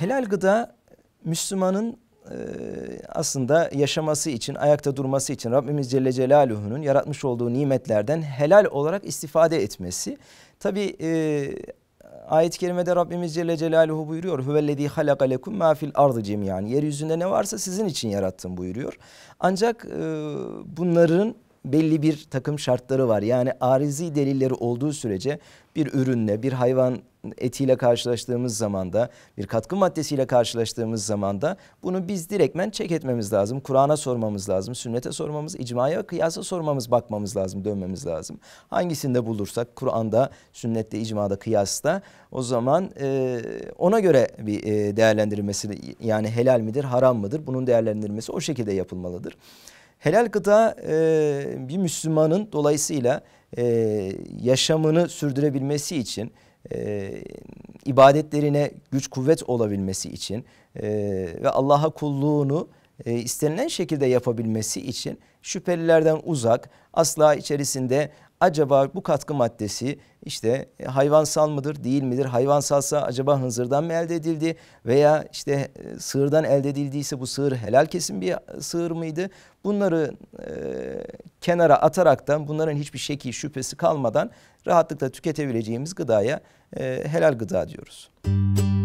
helal gıda Müslümanın e, aslında yaşaması için, ayakta durması için Rabbimiz Celle Celaluhu'nun yaratmış olduğu nimetlerden helal olarak istifade etmesi. Tabi e, ayet-i kerimede Rabbimiz Celle Celaluhu buyuruyor. Hüvellezî halaka lekum mâ fil ardı cemiyan. Yeryüzünde ne varsa sizin için yarattım buyuruyor. Ancak e, bunların belli bir takım şartları var. Yani arizi delilleri olduğu sürece bir ürünle, bir hayvan etiyle karşılaştığımız zamanda bir katkı maddesiyle karşılaştığımız zamanda bunu biz direktmen çek etmemiz lazım. Kur'an'a sormamız lazım, sünnete sormamız, icmaya, kıyasa sormamız, bakmamız lazım, dönmemiz lazım. Hangisinde bulursak Kur'an'da, sünnette, icmada, kıyasta o zaman e, ona göre bir e, değerlendirilmesi yani helal midir, haram mıdır? Bunun değerlendirilmesi o şekilde yapılmalıdır. Helal gıda e, bir Müslümanın dolayısıyla e, yaşamını sürdürebilmesi için e, ibadetlerine güç kuvvet olabilmesi için e, ve Allah'a kulluğunu e, istenilen şekilde yapabilmesi için şüphelilerden uzak, asla içerisinde acaba bu katkı maddesi işte e, hayvansal mıdır değil midir? Hayvansalsa acaba hınzırdan mı elde edildi veya işte e, sığırdan elde edildiyse bu sığır helal kesin bir e, sığır mıydı? Bunları e, kenara ataraktan bunların hiçbir şeki şüphesi kalmadan rahatlıkla tüketebileceğimiz gıdaya e, helal gıda diyoruz. Müzik